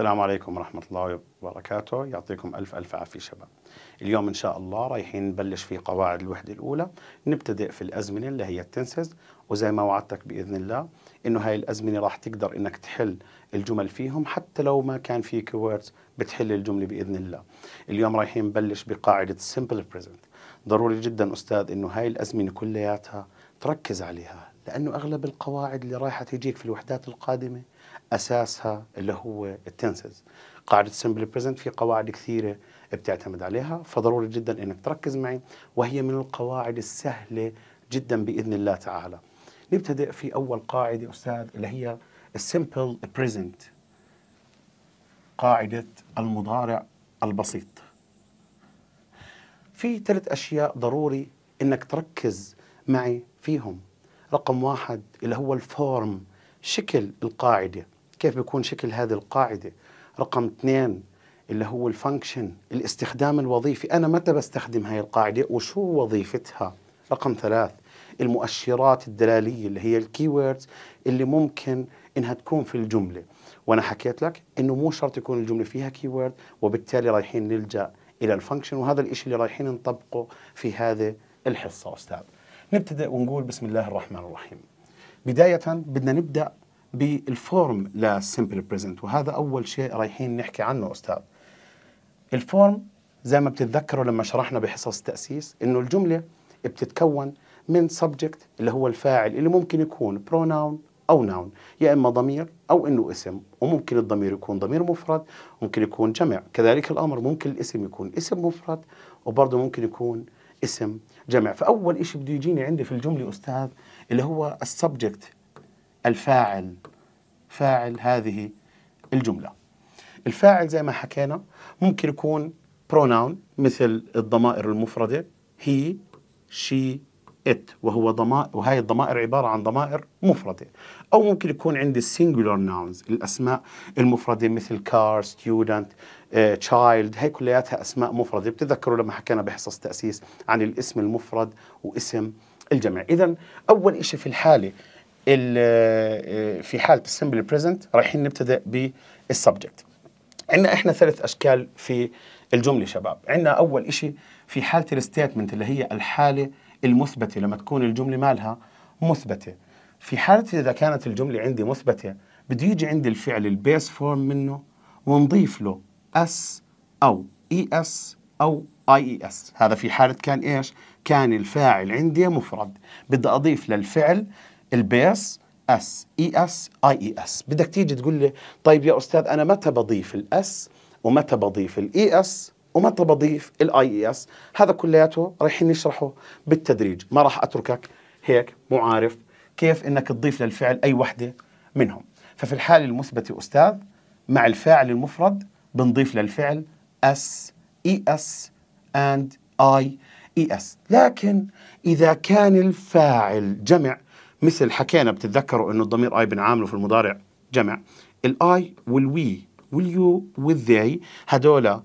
السلام عليكم ورحمة الله وبركاته يعطيكم ألف ألف عافية شباب اليوم إن شاء الله رايحين نبلش في قواعد الوحدة الأولى نبتدئ في الأزمنة اللي هي التنسز وزي ما وعدتك بإذن الله إنه هاي الأزمنة راح تقدر إنك تحل الجمل فيهم حتى لو ما كان في كوردز بتحل الجملة بإذن الله اليوم رايحين نبلش بقاعدة simple present ضروري جدا أستاذ إنه هاي الأزمنة كلياتها تركز عليها لأنه أغلب القواعد اللي رايحة تجيك في الوحدات القادمة اساسها اللي هو التنسز قاعده سمبل بريزنت في قواعد كثيره بتعتمد عليها فضروري جدا انك تركز معي وهي من القواعد السهله جدا باذن الله تعالى نبتدئ في اول قاعده استاذ اللي هي السمبل بريزنت قاعده المضارع البسيط في ثلاث اشياء ضروري انك تركز معي فيهم رقم واحد اللي هو الفورم شكل القاعده كيف بيكون شكل هذه القاعدة رقم اثنين اللي هو الفانكشن الاستخدام الوظيفي أنا متى بستخدم هاي القاعدة وشو وظيفتها رقم ثلاث المؤشرات الدلالية اللي هي الكيوردز اللي ممكن إنها تكون في الجملة وأنا حكيت لك إنه مو شرط يكون الجملة فيها كيورد وبالتالي رايحين نلجأ إلى الفانكشن وهذا الإشي اللي رايحين نطبقه في هذه الحصة أستاذ نبتدأ ونقول بسم الله الرحمن الرحيم بداية بدنا نبدأ بالفورم لسمبل بريزنت وهذا اول شيء رايحين نحكي عنه استاذ الفورم زي ما بتتذكروا لما شرحنا بحصص التاسيس انه الجمله بتتكون من سبجكت اللي هو الفاعل اللي ممكن يكون بروناون أو ناون يا إما ضمير أو إنه اسم وممكن الضمير يكون ضمير مفرد ممكن يكون جمع كذلك الأمر ممكن الاسم يكون اسم مفرد وبرضه ممكن يكون اسم جمع فأول شيء بده يجيني عندي في الجملة أستاذ اللي هو السبجكت الفاعل فاعل هذه الجملة الفاعل زي ما حكينا ممكن يكون بروناون مثل الضمائر المفردة هي شي ات وهو ضمائر وهي الضمائر عبارة عن ضمائر مفردة أو ممكن يكون عندي singular nouns الأسماء المفردة مثل كار uh, تشايلد هي كلياتها أسماء مفردة بتذكروا لما حكينا بحصص تأسيس عن الاسم المفرد واسم الجمع إذا أول إشي في الحالة آه، في حاله السمبل بريزنت رايحين نبتدا بالسبجكت عندنا احنا ثلاث اشكال في الجمله شباب عندنا اول شيء في حاله الستيتمنت اللي هي الحاله المثبته لما تكون الجمله مالها مثبته في حاله اذا كانت الجمله عندي مثبته بده يجي عندي الفعل البيس فورم منه ونضيف له اس او اي e اس او اي اي اس هذا في حاله كان ايش كان الفاعل عندي مفرد بدي اضيف للفعل البيس اس اي اس اي اي اس بدك تيجي تقول لي طيب يا استاذ انا متى بضيف الاس ومتى بضيف الاي اس ومتى بضيف الاي اي اس هذا كلياته رايحين نشرحه بالتدريج ما راح اتركك هيك مو عارف كيف انك تضيف للفعل اي وحده منهم ففي الحاله المثبته استاذ مع الفاعل المفرد بنضيف للفعل اس اي اس اند اي اي اس لكن اذا كان الفاعل جمع مثل حكينا بتتذكروا انه الضمير اي بنعامله في المضارع جمع الاي والوي واليو والذي هدول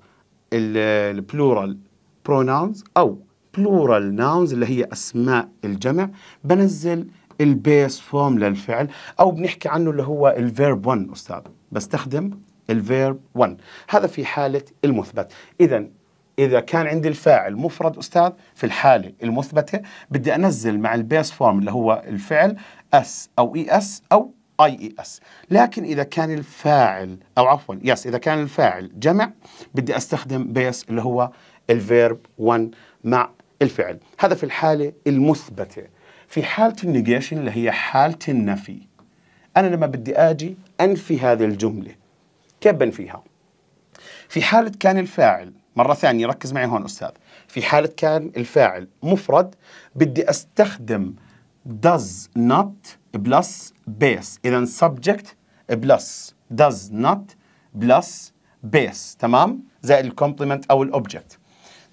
البلورال بروناونز او بلورال ناونز اللي هي اسماء الجمع بنزل البيس فورم للفعل او بنحكي عنه اللي هو الفيرب 1 استاذ بستخدم الفيرب 1 هذا في حاله المثبت اذا إذا كان عندي الفاعل مفرد أستاذ في الحالة المثبتة بدي أنزل مع البيس فورم اللي هو الفعل اس أو اي e اس أو اي اي اس لكن اذا كان الفاعل او عفوا يس اذا كان الفاعل جمع بدي استخدم بيس اللي هو الفيرب 1 مع الفعل هذا في الحاله المثبته في حاله النيجيشن اللي هي حاله النفي انا لما بدي اجي انفي هذه الجمله كيف بنفيها في حاله كان الفاعل مرة ثانية ركز معي هون أستاذ في حالة كان الفاعل مفرد بدي أستخدم does not plus base إذا subject plus does not plus base تمام زائد الكومبلمنت أو الأوبجكت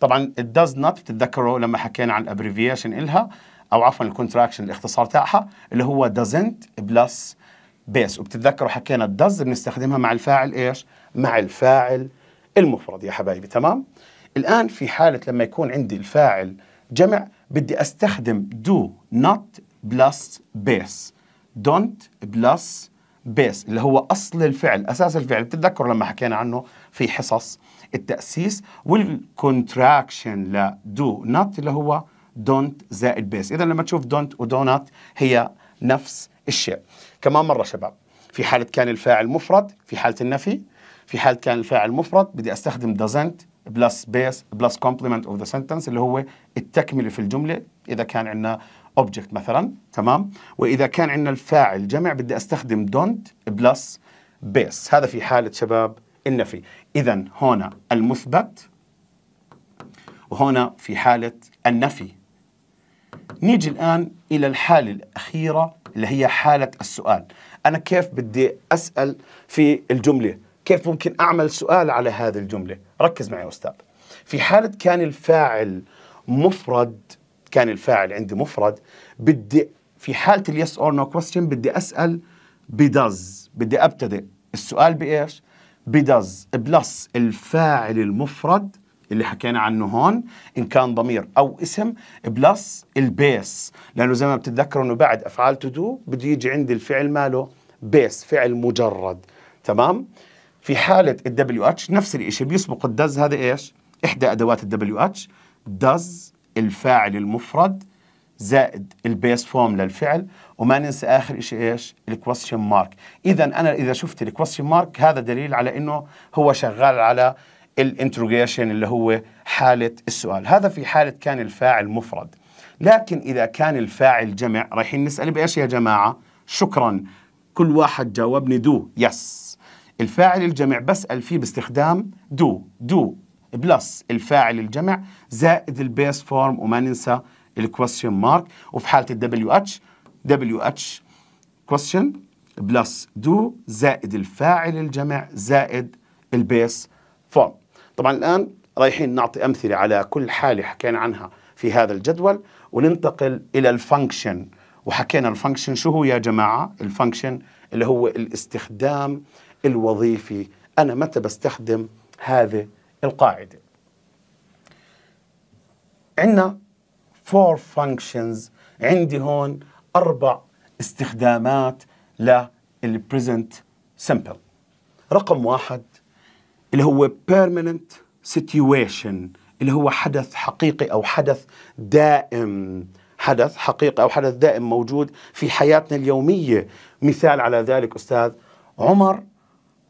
طبعا does not بتتذكروا لما حكينا عن الابريفيشن إلها أو عفوا الكونتراكشن الاختصار تاعها اللي هو doesn't plus base وبتتذكروا حكينا does بنستخدمها مع الفاعل إيش؟ مع الفاعل المفرد يا حبايبي تمام الآن في حالة لما يكون عندي الفاعل جمع بدي أستخدم do not plus base don't plus بيس اللي هو أصل الفعل أساس الفعل بتتذكر لما حكينا عنه في حصص التأسيس والكونتراكشن لدو not اللي هو دونت زائد بيس إذا لما تشوف دونت don't هي نفس الشيء كمان مرة شباب في حالة كان الفاعل مفرد في حالة النفي في حال كان الفاعل مفرد بدي استخدم doesn't بلس بيس بلس complement of the sentence اللي هو التكمله في الجمله اذا كان عندنا اوبجكت مثلا تمام واذا كان عندنا الفاعل جمع بدي استخدم don't بلس بيس هذا في حاله شباب النفي اذا هنا المثبت وهنا في حاله النفي نيجي الان الى الحاله الاخيره اللي هي حاله السؤال انا كيف بدي اسال في الجمله كيف ممكن أعمل سؤال على هذه الجملة ركز معي يا أستاذ في حالة كان الفاعل مفرد كان الفاعل عندي مفرد بدي في حالة اليس اور نو كويستشن بدي أسأل بدز بدي أبتدئ السؤال بإيش بدز بلس الفاعل المفرد اللي حكينا عنه هون ان كان ضمير او اسم بلس البيس لانه زي ما بتتذكروا انه بعد افعال تو دو بده يجي عندي الفعل ماله بيس فعل مجرد تمام في حالة الدبليو اتش نفس الشيء بيسبق الدز هذا ايش؟ إحدى أدوات الدبليو اتش دز الفاعل المفرد زائد البيس فورم للفعل وما ننسى آخر شيء ايش؟ الكويستشن مارك إذا أنا إذا شفت الكويستشن مارك هذا دليل على إنه هو شغال على الانتروجيشن اللي هو حالة السؤال هذا في حالة كان الفاعل مفرد لكن إذا كان الفاعل جمع رايحين نسأل بإيش يا جماعة؟ شكرا كل واحد جاوبني دو يس الفاعل الجمع بسأل فيه باستخدام دو دو بلس الفاعل الجمع زائد البيس فورم وما ننسى الكويستشن مارك وفي حالة الدبليو اتش دبليو اتش كويستشن بلس دو زائد الفاعل الجمع زائد البيس فورم طبعا الآن رايحين نعطي أمثلة على كل حالة حكينا عنها في هذا الجدول وننتقل إلى الفانكشن وحكينا الفانكشن شو هو يا جماعة الفانكشن اللي هو الاستخدام الوظيفي انا متى بستخدم هذه القاعده عندنا فور فانكشنز عندي هون اربع استخدامات للبريزنت سمبل رقم واحد اللي هو permanent situation اللي هو حدث حقيقي او حدث دائم حدث حقيقي او حدث دائم موجود في حياتنا اليوميه مثال على ذلك استاذ عمر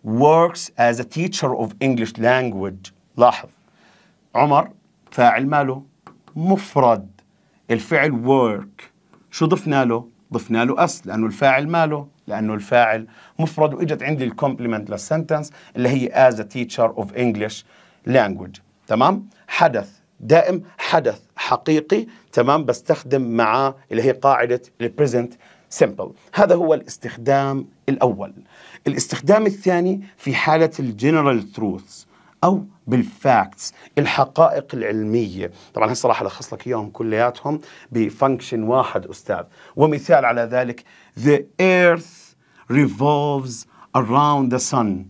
works as a teacher of English language لاحظ عمر فاعل ماله مفرد الفعل work شو ضفنا له؟ ضفنا له اس لانه الفاعل ماله؟ لانه الفاعل مفرد واجت عندي الكومبلمنت للسنتنس اللي هي as a teacher of English language تمام؟ حدث دائم حدث حقيقي تمام بستخدم معاه اللي هي قاعده البريزنت simple هذا هو الاستخدام الأول الاستخدام الثاني في حالة الجنرال truths أو بالفاكتس الحقائق العلمية طبعا هسه راح ألخص لك إياهم كلياتهم بفانكشن واحد أستاذ ومثال على ذلك The earth revolves around the sun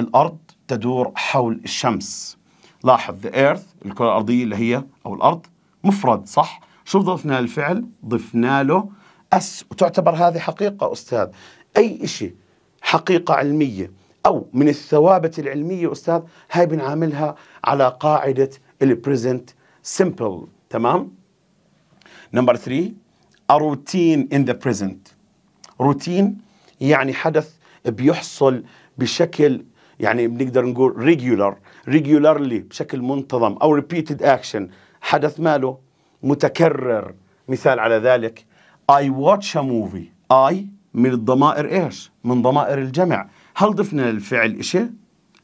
الأرض تدور حول الشمس لاحظ the earth الكرة الأرضية اللي هي أو الأرض مفرد صح شو ضفنا الفعل ضفنا له أس وتعتبر هذه حقيقة أستاذ أي شيء حقيقة علمية أو من الثوابت العلمية أستاذ هاي بنعاملها على قاعدة البريزنت سمبل تمام نمبر 3 a routine in the present روتين يعني حدث بيحصل بشكل يعني بنقدر نقول ريجولار ريجولارلي بشكل منتظم او ريبيتد اكشن حدث ماله متكرر مثال على ذلك I watch a movie I من الضمائر ايش؟ من ضمائر الجمع هل ضفنا للفعل إشي؟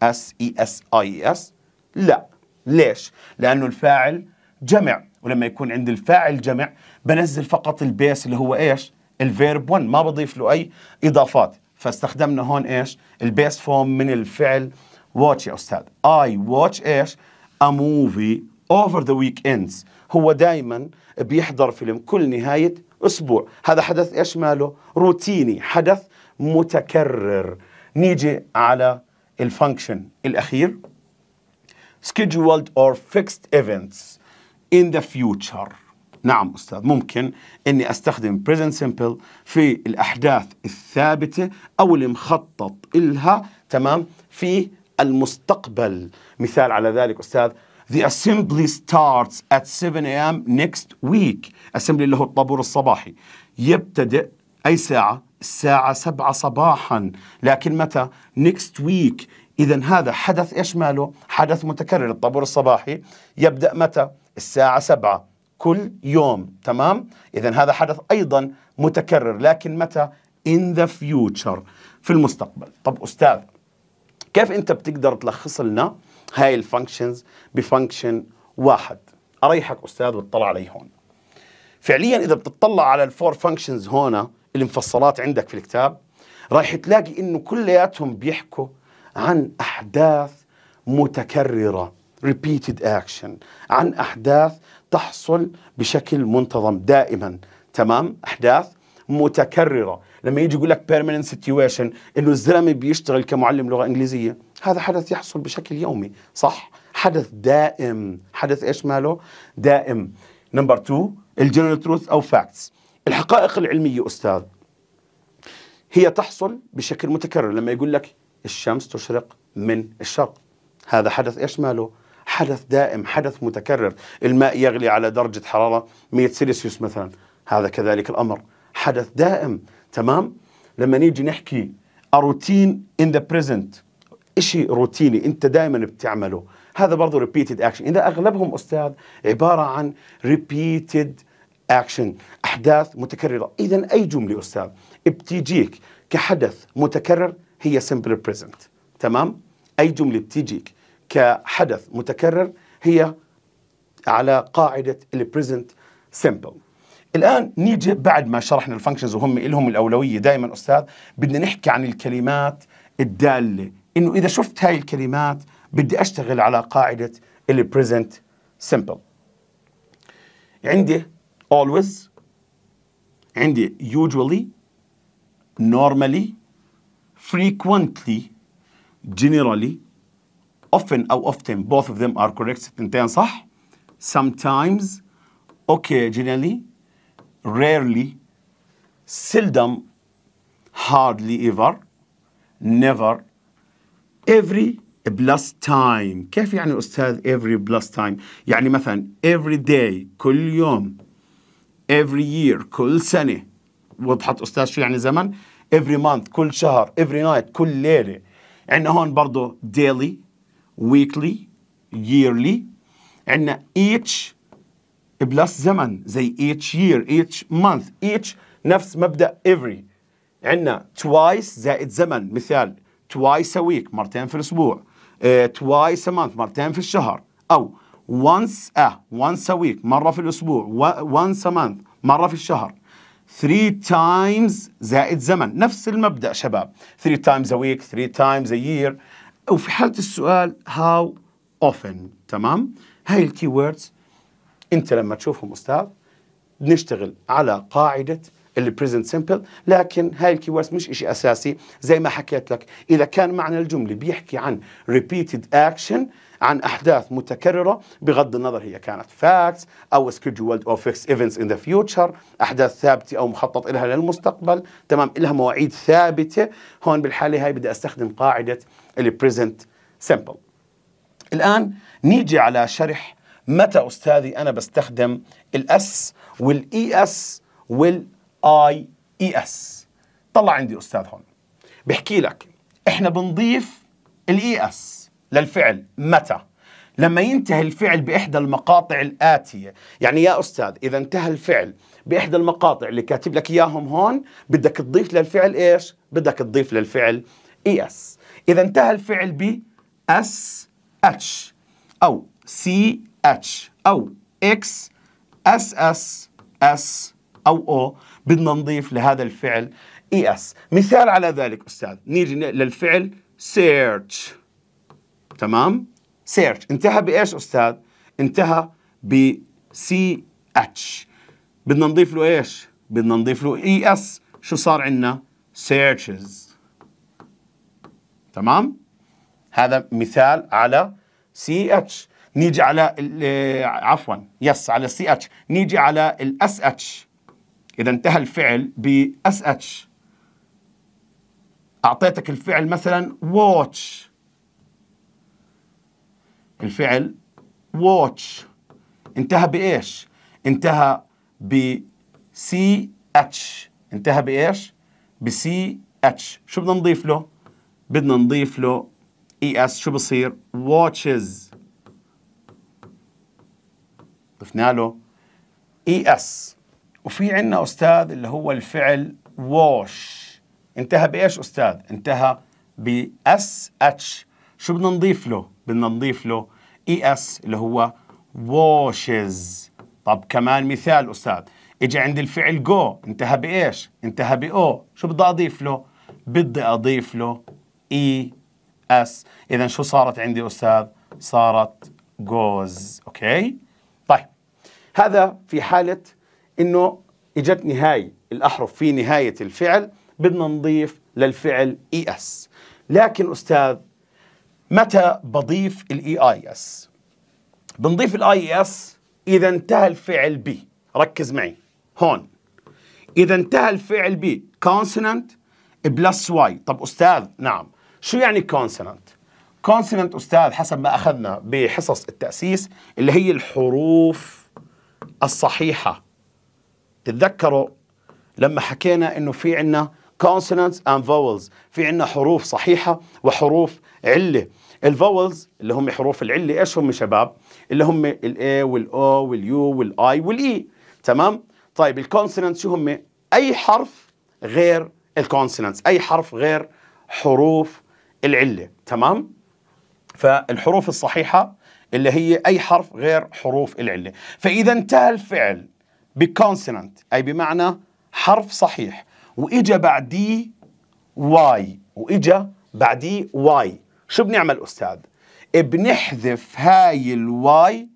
S E S I S لا ليش؟ لأنه الفاعل جمع ولما يكون عند الفاعل جمع بنزل فقط البيس اللي هو ايش؟ الفيرب 1 ما بضيف له أي إضافات فاستخدمنا هون ايش؟ البيس فورم من الفعل watch يا أستاذ I watch ايش؟ A movie over the weekends هو دائما بيحضر فيلم كل نهاية أسبوع هذا حدث إيش ماله روتيني حدث متكرر نيجي على الفانكشن الأخير scheduled or fixed events in the future نعم أستاذ ممكن أني أستخدم present simple في الأحداث الثابتة أو المخطط إلها تمام في المستقبل مثال على ذلك أستاذ The assembly starts at 7 a.m. next week. assembly اللي هو الطابور الصباحي. يبتدئ أي ساعة؟ الساعة 7 صباحا، لكن متى؟ next week. إذا هذا حدث إيش ماله؟ حدث متكرر الطابور الصباحي يبدأ متى؟ الساعة 7 كل يوم، تمام؟ إذا هذا حدث أيضا متكرر، لكن متى؟ in the future في المستقبل. طب أستاذ كيف أنت بتقدر تلخص لنا هاي الفانكشنز بفانكشن واحد اريحك استاذ واطلع علي هون فعليا اذا بتطلع على الفور فانكشنز هون المفصلات عندك في الكتاب رايح تلاقي انه كلياتهم بيحكوا عن احداث متكرره repeated action عن احداث تحصل بشكل منتظم دائما تمام احداث متكرره لما يجي يقول لك بيرمننت سيتويشن انه الزلمه بيشتغل كمعلم لغه انجليزيه هذا حدث يحصل بشكل يومي صح حدث دائم حدث ايش ماله دائم نمبر 2 الجنرال تروث او فاكتس الحقائق العلميه استاذ هي تحصل بشكل متكرر لما يقول لك الشمس تشرق من الشرق هذا حدث ايش ماله حدث دائم حدث متكرر الماء يغلي على درجه حراره 100 سلسيوس مثلا هذا كذلك الامر حدث دائم تمام لما نيجي نحكي روتين ان ذا بريزنت شيء روتيني انت دائما بتعمله هذا برضه ريبيتد اكشن اذا اغلبهم استاذ عباره عن ريبيتد اكشن احداث متكرره اذا اي جمله استاذ بتيجيك كحدث متكرر هي سمبل بريزنت تمام اي جمله بتيجيك كحدث متكرر هي على قاعده البريزنت سمبل الان نيجي بعد ما شرحنا الفانكشنز وهم لهم الاولويه دائما استاذ بدنا نحكي عن الكلمات الداله انه اذا شفت هاي الكلمات بدي اشتغل على قاعده البريزنت سمبل عندي always عندي usually normally frequently generally often او often both of them are correct الثنتين صح sometimes occasionally rarely, seldom, hardly ever, never, every plus time كيف يعني أستاذ every plus time يعني مثلا every day كل يوم every year كل سنة وضحت أستاذ شو يعني زمن every month كل شهر every night كل ليلة عندنا هون برضو daily weekly yearly عندنا each بلس زمن زي each year each month each نفس مبدا every عندنا twice زائد زمن مثال twice a week مرتين في الاسبوع uh, twice a month مرتين في الشهر او once a once a week مره في الاسبوع once a month مره في الشهر three times زائد زمن نفس المبدا شباب three times a week three times a year وفي حاله السؤال how often تمام هاي الكي انت لما تشوفهم استاذ بنشتغل على قاعده البريزنت سمبل لكن هاي الكيوردز مش شيء اساسي زي ما حكيت لك اذا كان معنى الجمله بيحكي عن ريبيتد اكشن عن احداث متكرره بغض النظر هي كانت فاكتس او سكيدجولد او فيكس ايفنتس ان ذا فيوتشر احداث ثابته او مخطط لها للمستقبل تمام لها مواعيد ثابته هون بالحاله هاي بدي استخدم قاعده البريزنت سمبل الان نيجي على شرح متى أستاذي أنا بستخدم الأس والإي أس e والآي إي أس e طلع عندي أستاذ هون بحكي لك إحنا بنضيف الإي أس e للفعل متى لما ينتهي الفعل بإحدى المقاطع الآتية يعني يا أستاذ إذا انتهى الفعل بإحدى المقاطع اللي كاتب لك إياهم هون بدك تضيف للفعل إيش؟ بدك تضيف للفعل إي أس إذا انتهى الفعل ب اس اتش أو سي اتش او اكس اس اس اس او او بدنا نضيف لهذا الفعل اي e اس مثال على ذلك استاذ نيجي للفعل سيرش تمام سيرش انتهى بايش استاذ انتهى ب سي اتش بدنا نضيف له ايش بدنا نضيف له اي e اس شو صار عندنا سيرتشز تمام هذا مثال على سي اتش نيجي على آه، عفوا يس على السي اتش نيجي على الاس اتش اذا انتهى الفعل باس اتش اعطيتك الفعل مثلا واتش الفعل واتش انتهى بايش انتهى ب سي اتش انتهى بايش بسي اتش شو بدنا نضيف له بدنا نضيف له اي e اس شو بصير واتشز ضفنا له اي e اس وفي عندنا استاذ اللي هو الفعل واش انتهى بايش استاذ انتهى ب اس اتش شو بدنا نضيف له بدنا نضيف له اي e اس اللي هو ووشز طب كمان مثال استاذ اجى عند الفعل جو انتهى بايش انتهى او شو بدي اضيف له بدي اضيف له اي e اس اذا شو صارت عندي استاذ صارت جوز اوكي هذا في حالة أنه إجت نهاية الأحرف في نهاية الفعل بدنا نضيف للفعل إي e إس لكن أستاذ متى بضيف الإي آي e إس بنضيف الآي إس e إذا انتهى الفعل بي ركز معي هون إذا انتهى الفعل بي كونسونانت بلس واي طب أستاذ نعم شو يعني كونسونانت كونسونانت أستاذ حسب ما أخذنا بحصص التأسيس اللي هي الحروف الصحيحة تتذكروا لما حكينا انه في عنا consonants and vowels في عنا حروف صحيحة وحروف علة الفاولز اللي هم حروف العلة ايش هم شباب اللي هم الاي والاو واليو والاي والاي e. تمام طيب consonants شو هم اي حرف غير consonants اي حرف غير حروف العله تمام فالحروف الصحيحه اللي هي أي حرف غير حروف العلة فإذا انتهى الفعل بكونسنت أي بمعنى حرف صحيح وإجا بعديه واي وإجا بعديه واي شو بنعمل أستاذ؟ بنحذف هاي الواي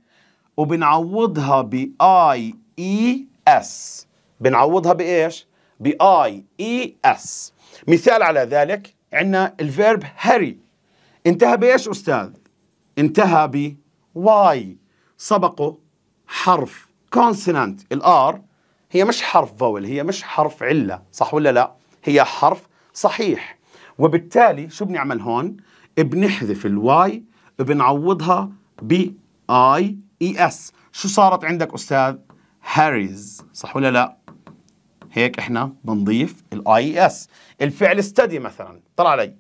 وبنعوضها بآي إي اس بنعوضها بإيش؟ بآي إي اس مثال على ذلك عندنا الفيرب هري انتهى بإيش أستاذ؟ انتهى واي سبقه حرف كونسنانت الار هي مش حرف فاول هي مش حرف عله صح ولا لا هي حرف صحيح وبالتالي شو بنعمل هون بنحذف الواي بنعوضها ب اي اي اس شو صارت عندك استاذ هاريز صح ولا لا هيك احنا بنضيف الاي اس e الفعل استدي مثلا طلع علي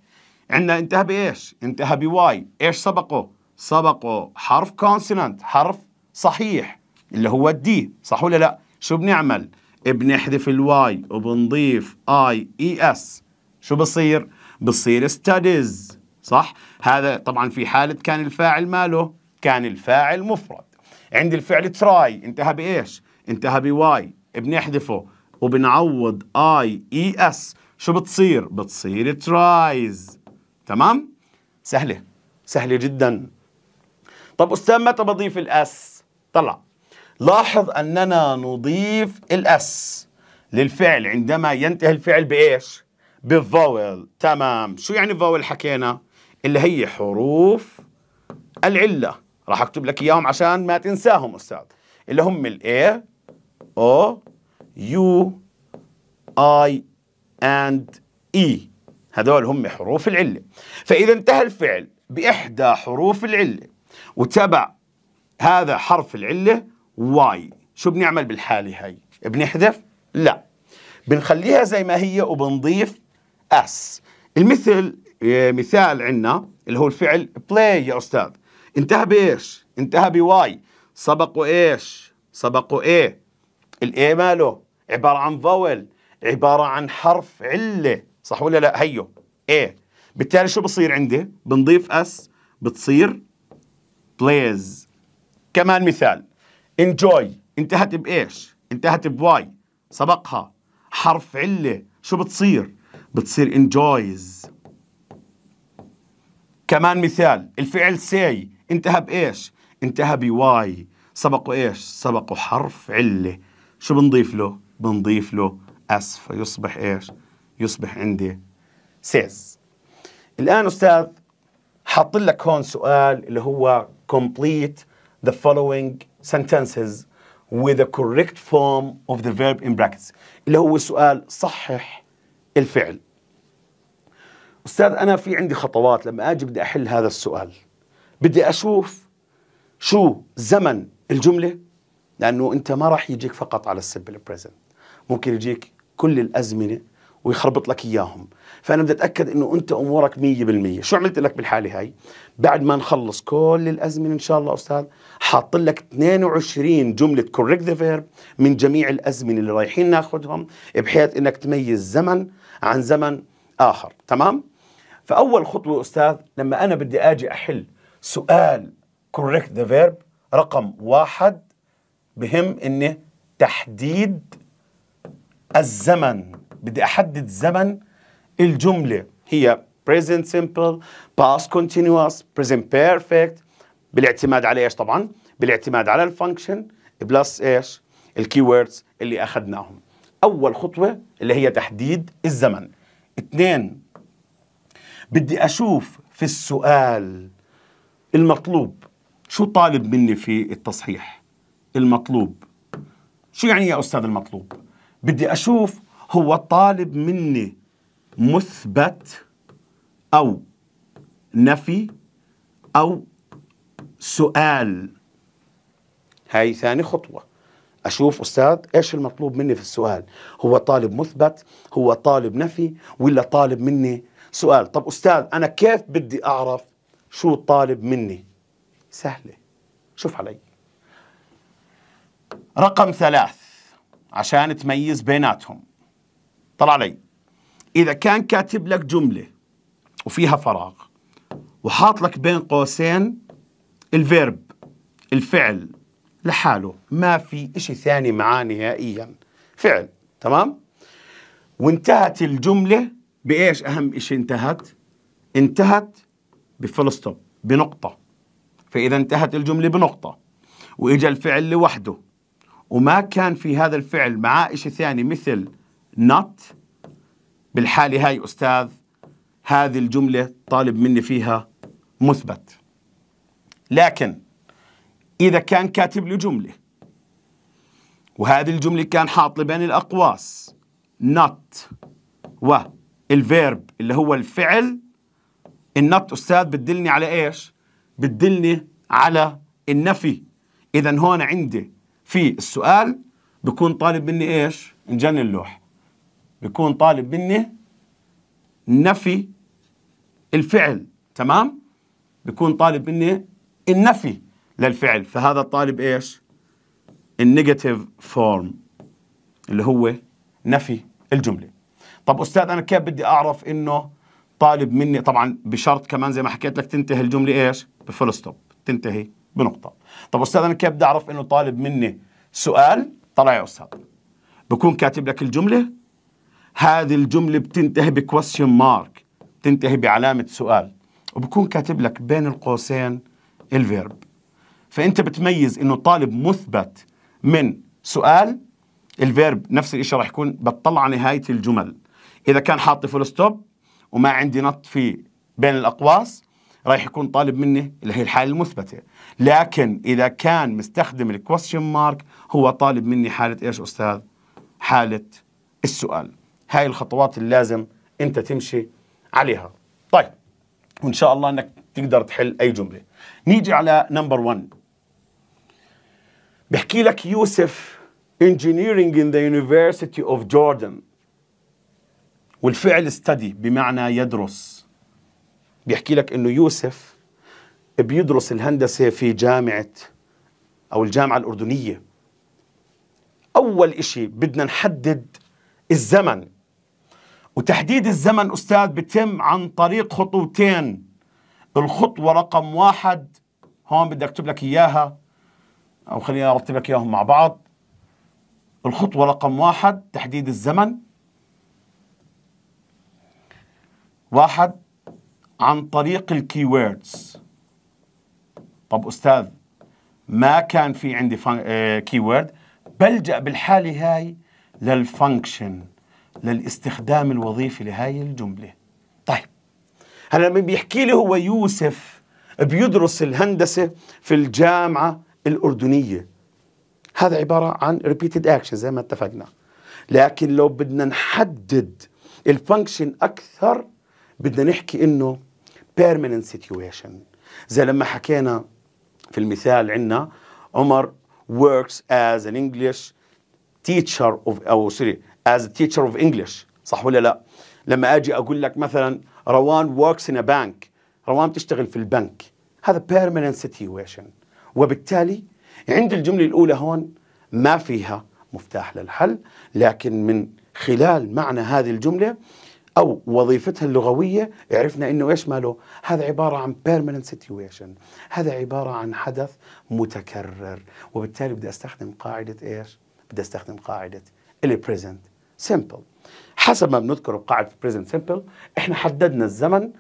عندنا انتهى بايش انتهى بواي ايش سبقه سبقه حرف كونسونانت حرف صحيح اللي هو الدي صح ولا لا شو بنعمل بنحذف الواي وبنضيف اي اي اس شو بصير بصير ستاديز صح هذا طبعا في حالة كان الفاعل ماله كان الفاعل مفرد عند الفعل تراي انتهى بايش انتهى بواي بنحذفه وبنعوض اي اي اس شو بتصير بتصير ترايز تمام سهله سهله جدا طب أستاذ متى بضيف الأس؟ طلع لاحظ أننا نضيف الأس للفعل عندما ينتهي الفعل بإيش؟ بالفاول تمام شو يعني فاول حكينا؟ اللي هي حروف العلة راح أكتب لك إياهم عشان ما تنساهم أستاذ اللي هم ال A O U I and E هذول هم حروف العلة فإذا انتهى الفعل بإحدى حروف العلة وتبع هذا حرف العلة واي شو بنعمل بالحالة هاي بنحذف لا بنخليها زي ما هي وبنضيف اس المثل آه، مثال عندنا اللي هو الفعل بلاي يا أستاذ انتهى بإيش انتهى بواي سبقوا إيش سبقوا إيه الإيه ماله عبارة عن فاول عبارة عن حرف علة صح ولا لا هيو إيه بالتالي شو بصير عندي بنضيف أس بتصير بليز كمان مثال انجوي انتهت بايش؟ انتهت بواي سبقها حرف عله شو بتصير؟ بتصير انجويز كمان مثال الفعل ساي انتهى بايش؟ انتهى بواي سبقه ايش؟ سبقه حرف عله شو بنضيف له؟ بنضيف له اس فيصبح ايش؟ يصبح عندي سيز الان استاذ حاط لك هون سؤال اللي هو complete the following sentences with the correct form of the verb in brackets اللي هو سؤال صحح الفعل استاذ انا في عندي خطوات لما اجي بدي احل هذا السؤال بدي اشوف شو زمن الجمله لانه انت ما راح يجيك فقط على السبل البريزنت ممكن يجيك كل الازمنه ويخربط لك اياهم فانا بدي اتاكد انه انت امورك 100% شو عملت لك بالحاله هاي بعد ما نخلص كل الازمنه ان شاء الله استاذ حاط لك 22 جمله كوريكت ذا فيرب من جميع الازمنه اللي رايحين ناخذهم بحيث انك تميز زمن عن زمن اخر تمام فاول خطوه استاذ لما انا بدي اجي احل سؤال كوريكت ذا فيرب رقم واحد بهم انه تحديد الزمن بدي احدد زمن الجمله هي present simple past continuous present perfect بالاعتماد على ايش طبعا بالاعتماد على الفانكشن بلس ايش الكيوردز اللي اخذناهم اول خطوه اللي هي تحديد الزمن اثنين بدي اشوف في السؤال المطلوب شو طالب مني في التصحيح المطلوب شو يعني يا استاذ المطلوب بدي اشوف هو طالب مني مثبت أو نفي أو سؤال هاي ثاني خطوة أشوف أستاذ إيش المطلوب مني في السؤال هو طالب مثبت هو طالب نفي ولا طالب مني سؤال طب أستاذ أنا كيف بدي أعرف شو طالب مني سهلة شوف علي رقم ثلاث عشان تميز بيناتهم طلع علي إذا كان كاتب لك جملة وفيها فراغ وحاط لك بين قوسين الفيرب الفعل لحاله ما في إشي ثاني معاه نهائيا فعل تمام وانتهت الجملة بإيش أهم إشي انتهت انتهت بفول ستوب بنقطة فإذا انتهت الجملة بنقطة وإجا الفعل لوحده وما كان في هذا الفعل معاه إشي ثاني مثل not بالحالة هاي أستاذ هذه الجملة طالب مني فيها مثبت لكن إذا كان كاتب لي جملة وهذه الجملة كان حاط لي بين الأقواس not والفيرب اللي هو الفعل النط أستاذ بتدلني على إيش؟ بتدلني على النفي إذا هون عندي في السؤال بكون طالب مني إيش؟ نجن اللوح بيكون طالب مني نفي الفعل تمام بيكون طالب مني النفي للفعل فهذا الطالب ايش النيجاتيف فورم اللي هو نفي الجمله طب استاذ انا كيف بدي اعرف انه طالب مني طبعا بشرط كمان زي ما حكيت لك تنتهي الجمله ايش بفول ستوب تنتهي بنقطه طب استاذ انا كيف بدي اعرف انه طالب مني سؤال طلع يا استاذ بكون كاتب لك الجمله هذه الجملة بتنتهي بكويستشن مارك بتنتهي بعلامة سؤال وبكون كاتب لك بين القوسين الفيرب فأنت بتميز إنه طالب مثبت من سؤال الفيرب نفس الشيء راح يكون بتطلع على نهاية الجمل إذا كان حاطي فول ستوب وما عندي نط في بين الأقواس رايح يكون طالب مني اللي هي الحالة المثبتة لكن إذا كان مستخدم الكويستشن مارك هو طالب مني حالة إيش أستاذ حالة السؤال هاي الخطوات اللي لازم انت تمشي عليها طيب وان شاء الله انك تقدر تحل اي جمله نيجي على نمبر 1 بحكي لك يوسف engineering in the University of Jordan والفعل study بمعنى يدرس بيحكي لك انه يوسف بيدرس الهندسه في جامعه او الجامعه الاردنيه اول شيء بدنا نحدد الزمن وتحديد الزمن أستاذ بتم عن طريق خطوتين الخطوة رقم واحد هون بدي أكتب لك إياها أو خليني أرتب لك إياهم مع بعض الخطوة رقم واحد تحديد الزمن واحد عن طريق الكيوردز طب أستاذ ما كان في عندي كيورد آه، بلجأ بالحالة هاي للفانكشن للاستخدام الوظيفي لهاي الجملة طيب هلا لما بيحكي لي هو يوسف بيدرس الهندسة في الجامعة الأردنية هذا عبارة عن repeated action زي ما اتفقنا لكن لو بدنا نحدد الفانكشن أكثر بدنا نحكي إنه permanent situation زي لما حكينا في المثال عندنا عمر works as an English teacher of أو سوري as a teacher of English صح ولا لا لما اجي اقول لك مثلا روان works in a bank روان بتشتغل في البنك هذا permanent situation وبالتالي عند الجملة الأولى هون ما فيها مفتاح للحل لكن من خلال معنى هذه الجملة أو وظيفتها اللغوية عرفنا أنه إيش ماله هذا عبارة عن permanent situation هذا عبارة عن حدث متكرر وبالتالي بدي أستخدم قاعدة إيش بدي أستخدم قاعدة البريزنت سيمبل حسب ما القاعده في بريزنت سيمبل احنا حددنا الزمن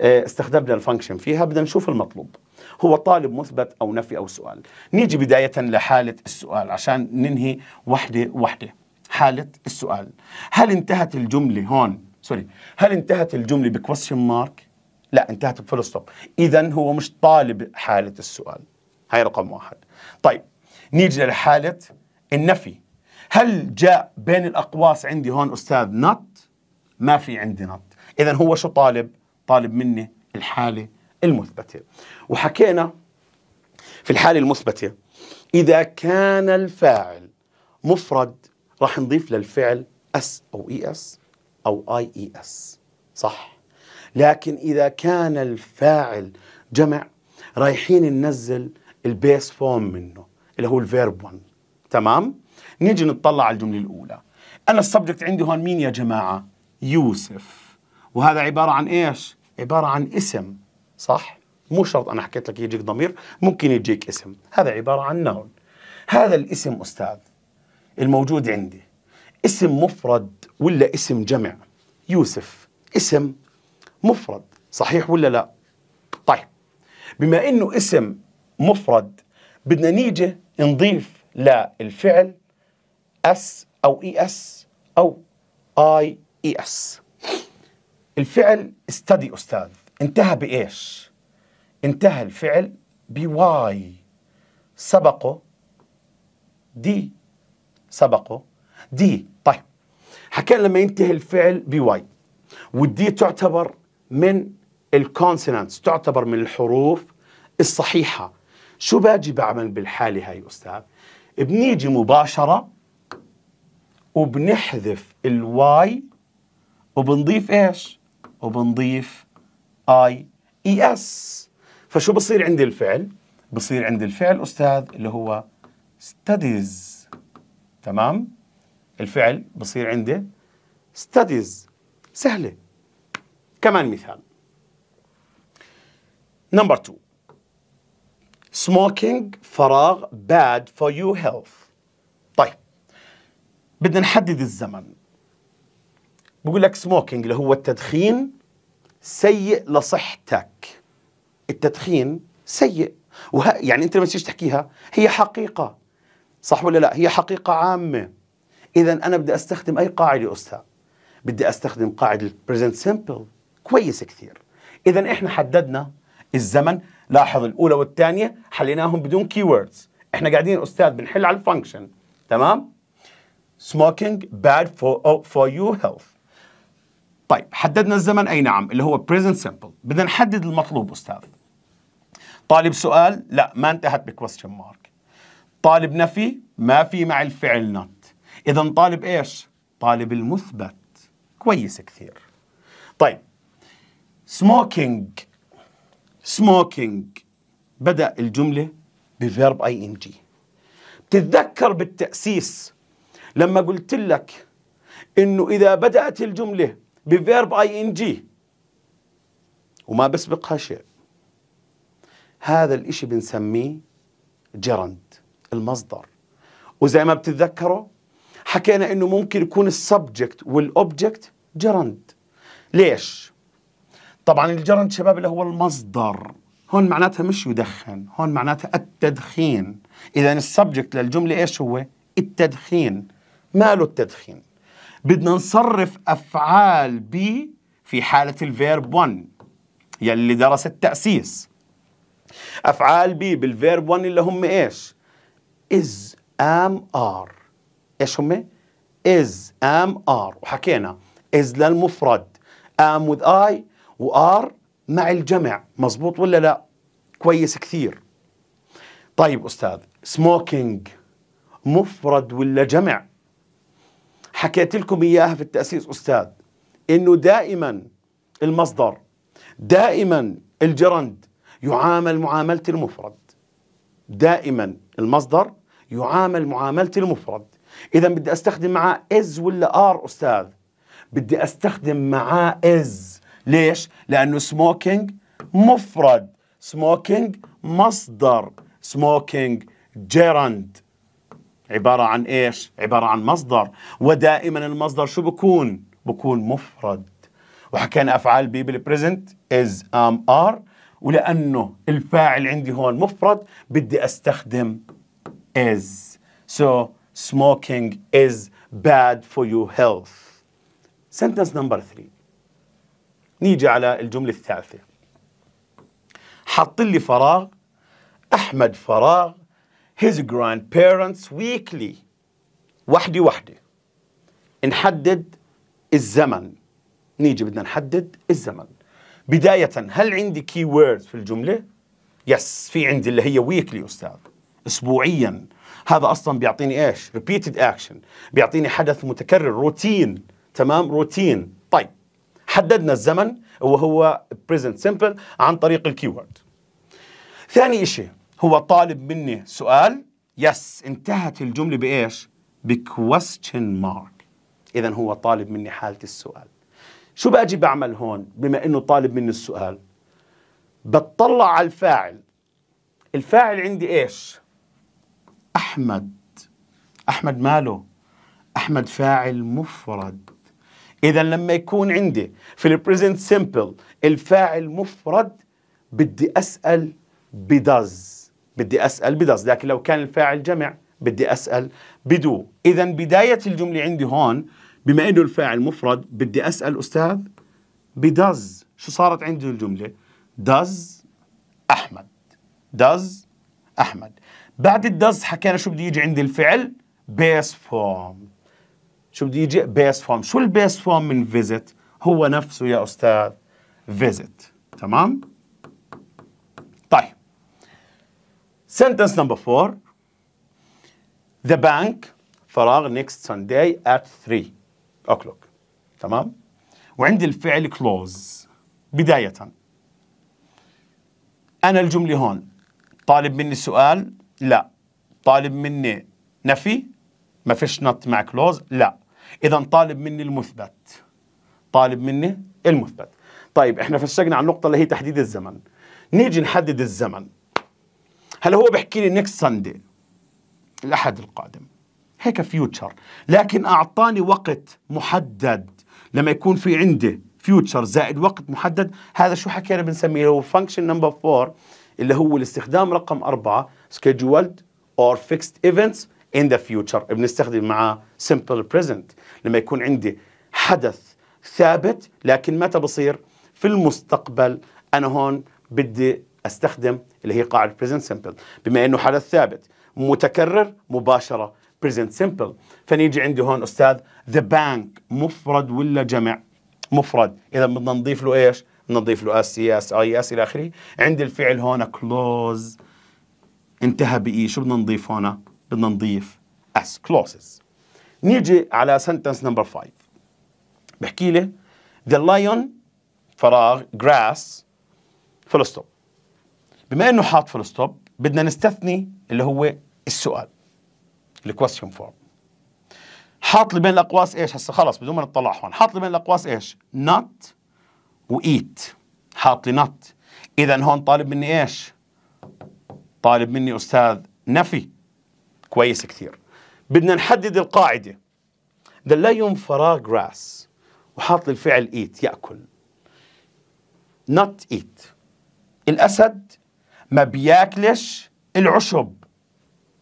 آه، استخدمنا الفانكشن فيها بدنا نشوف المطلوب هو طالب مثبت أو نفي أو سؤال نيجي بداية لحالة السؤال عشان ننهي وحدة وحدة حالة السؤال هل انتهت الجملة هون سوري هل انتهت الجملة بكويشن مارك لا انتهت بفول ستوب اذا هو مش طالب حالة السؤال هاي رقم واحد طيب نيجي لحالة النفي هل جاء بين الأقواس عندي هون أستاذ نط ما في عندي نط إذا هو شو طالب طالب مني الحالة المثبتة وحكينا في الحالة المثبتة إذا كان الفاعل مفرد راح نضيف للفعل اس او اي e اس او اي اي اس صح لكن اذا كان الفاعل جمع رايحين ننزل البيس فورم منه اللي هو الفيرب 1 تمام نيجي نطلع على الجملة الأولى أنا السبجكت عندي هون مين يا جماعة؟ يوسف وهذا عبارة عن إيش؟ عبارة عن اسم صح؟ مو شرط أنا حكيت لك يجيك ضمير ممكن يجيك اسم هذا عبارة عن نون هذا الاسم أستاذ الموجود عندي اسم مفرد ولا اسم جمع؟ يوسف اسم مفرد صحيح ولا لا؟ طيب بما انه اسم مفرد بدنا نيجي نضيف للفعل اس او اي اس او اي اي اس الفعل استدي استاذ انتهى بايش انتهى الفعل بواي سبقه دي سبقه دي طيب حكينا لما ينتهي الفعل بواي والدي تعتبر من الكونسونانتس تعتبر من الحروف الصحيحه شو باجي بعمل بالحاله هاي استاذ بنيجي مباشره وبنحذف الواي وبنضيف ايش؟ وبنضيف اي اي اس فشو بصير عندي الفعل؟ بصير عندي الفعل استاذ اللي هو studies تمام؟ الفعل بصير عندي studies سهلة كمان مثال نمبر 2 smoking فراغ bad for your health بدنا نحدد الزمن بقول لك سموكينج اللي هو التدخين سيء لصحتك التدخين سيء وه... يعني انت لما تيجي تحكيها هي حقيقه صح ولا لا هي حقيقه عامه اذا انا بدي استخدم اي قاعده استاذ بدي استخدم قاعده البريزنت سمبل كويس كثير اذا احنا حددنا الزمن لاحظ الاولى والثانيه حليناهم بدون كي احنا قاعدين استاذ بنحل على الفانكشن تمام smoking bad for, oh, for your health طيب حددنا الزمن أي نعم اللي هو present simple بدنا نحدد المطلوب أستاذ طالب سؤال لا ما انتهت بكويستشن مارك طالب نفي ما في مع الفعل not إذا طالب إيش طالب المثبت كويس كثير طيب smoking smoking بدأ الجملة بفيرب اي ان جي بتتذكر بالتأسيس لما قلت لك انه اذا بدات الجمله بفيرب اي ان جي وما بسبقها شيء هذا الاشي بنسميه جرند المصدر وزي ما بتتذكروا حكينا انه ممكن يكون السبجكت والاوبجكت جرند ليش طبعا الجرند شباب اللي هو المصدر هون معناتها مش يدخن هون معناتها التدخين اذا السبجكت للجمله ايش هو التدخين ماله التدخين بدنا نصرف أفعال بي في حالة الفيرب 1 يلي درس التأسيس أفعال بي بالفيرب 1 اللي هم إيش is am are إيش هم is am are وحكينا is للمفرد am with I وار مع الجمع مزبوط ولا لا كويس كثير طيب أستاذ smoking مفرد ولا جمع حكيت لكم إياها في التأسيس أستاذ إنه دائما المصدر دائما الجرند يعامل معاملة المفرد دائما المصدر يعامل معاملة المفرد إذا بدي أستخدم معاه إز ولا آر أستاذ بدي أستخدم معاه إز ليش؟ لأنه سموكينج مفرد سموكينج مصدر سموكينج جيرند عبارة عن إيش؟ عبارة عن مصدر ودائما المصدر شو بكون؟ بكون مفرد وحكينا أفعال بي بالبريزنت إز أم آر ولأنه الفاعل عندي هون مفرد بدي أستخدم إز so smoking is bad for your health sentence number three نيجي على الجملة الثالثة حط لي فراغ أحمد فراغ his grandparents weekly واحدة واحدة نحدد الزمن نيجي بدنا نحدد الزمن بداية هل عندي كي ووردز في الجملة؟ يس في عندي اللي هي ويكلي أستاذ أسبوعيا هذا أصلا بيعطيني إيش؟ ريبيتد أكشن بيعطيني حدث متكرر روتين تمام روتين طيب حددنا الزمن وهو present simple عن طريق الكيورد ثاني شيء هو طالب مني سؤال يس انتهت الجملة بإيش؟ بكويستشن مارك إذا هو طالب مني حالة السؤال شو باجي بعمل هون بما إنه طالب مني السؤال؟ بتطلع على الفاعل الفاعل عندي إيش؟ أحمد أحمد ماله؟ أحمد فاعل مفرد إذا لما يكون عندي في البريزنت سيمبل الفاعل مفرد بدي أسأل بدز بدي أسأل بدز لكن لو كان الفاعل جمع بدي أسأل بدو إذا بداية الجملة عندي هون بما إنه الفاعل مفرد بدي أسأل أستاذ بدز شو صارت عندي الجملة دز أحمد دز أحمد بعد الدز حكينا شو بده يجي عندي الفعل بيس فورم شو بده يجي بيس فورم شو البيس فورم من فيزيت هو نفسه يا أستاذ فيزيت تمام Sentence number four. The bank فراغ next Sunday at 3 o'clock. تمام؟ وعندي الفعل close بداية. أنا الجملة هون طالب مني سؤال؟ لا. طالب مني نفي؟ ما فيش نط مع close؟ لا. إذا طالب مني المثبت. طالب مني المثبت. طيب احنا فشقنا على النقطة اللي هي تحديد الزمن. نيجي نحدد الزمن. هلا هو بيحكي لي نيكست ساندي الاحد القادم هيك فيوتشر لكن اعطاني وقت محدد لما يكون في عندي فيوتشر زائد وقت محدد هذا شو حكينا بنسميه هو فانكشن نمبر 4 اللي هو الاستخدام رقم أربعة scheduled or fixed events in the future بنستخدم مع simple present لما يكون عندي حدث ثابت لكن متى بصير في المستقبل أنا هون بدي استخدم اللي هي قاعده بريزنت سمبل بما انه حدث ثابت متكرر مباشره بريزنت سمبل فنيجي عندي هون استاذ ذا بانك مفرد ولا جمع مفرد اذا بدنا نضيف له ايش بدنا نضيف له اس سي اس اي اس الى اخره عند الفعل هون كلوز انتهى باي شو بدنا نضيف هون بدنا نضيف اس كلوزز نيجي على سنتنس نمبر 5 بحكي لي ذا لايون فراغ جراس فلستوب بما انه حاط فول ستوب بدنا نستثني اللي هو السؤال الكويستشن فورم حاط لي بين الاقواس ايش هسه خلص بدون ما نطلع هون حاط لي بين الاقواس ايش نوت وايت حاط لي نوت اذا هون طالب مني ايش طالب مني استاذ نفي كويس كثير بدنا نحدد القاعده the يوم فرا راس وحاط لي الفعل ايت ياكل نوت ايت الاسد ما بياكلش العشب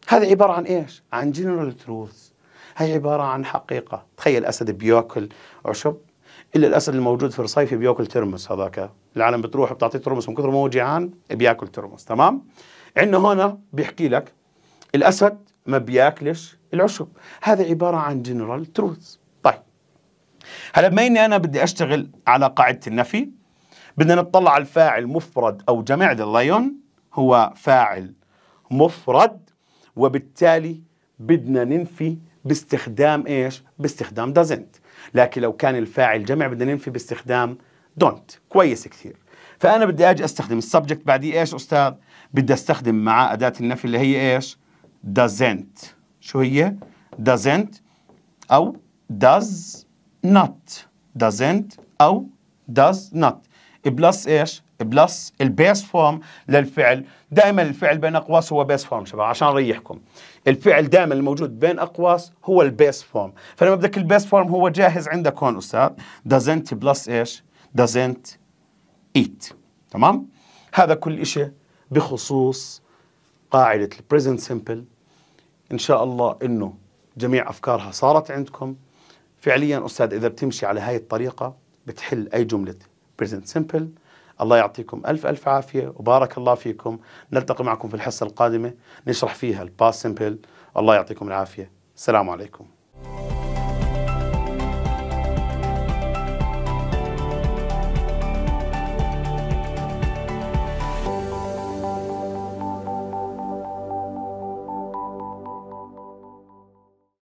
هذا عبارة عن إيش؟ عن جنرال تروث هي عبارة عن حقيقة تخيل أسد بياكل عشب إلا الأسد الموجود في الصيف بياكل ترمس هذاك العالم بتروح بتعطيه ترمس من كثر ما هو جيعان بياكل ترمس تمام؟ عندنا هنا بيحكي لك الأسد ما بياكلش العشب هذا عبارة عن جنرال تروث طيب هلا بما إني أنا بدي أشتغل على قاعدة النفي بدنا نطلع على الفاعل مفرد أو جمع ذا لايون هو فاعل مفرد وبالتالي بدنا ننفي باستخدام ايش؟ باستخدام doesn't لكن لو كان الفاعل جمع بدنا ننفي باستخدام don't كويس كثير فأنا بدي أجي أستخدم السبجكت بعديه إيش أستاذ؟ بدي أستخدم مع أداة النفي اللي هي إيش؟ doesn't شو هي؟ doesn't أو does not doesn't أو does not بلس إيش؟ بلس البيس فورم للفعل دائما الفعل بين اقواس هو بيس فورم شباب عشان اريحكم الفعل دائما الموجود بين اقواس هو البيس فورم فلما بدك البيس فورم هو جاهز عندك هون استاذ doesn't بلس ايش doesn't eat تمام هذا كل شيء بخصوص قاعده البريزنت سمبل ان شاء الله انه جميع افكارها صارت عندكم فعليا استاذ اذا بتمشي على هاي الطريقه بتحل اي جمله بريزنت سمبل الله يعطيكم ألف ألف عافية وبارك الله فيكم نلتقي معكم في الحصة القادمة نشرح فيها الباس سيمبل الله يعطيكم العافية السلام عليكم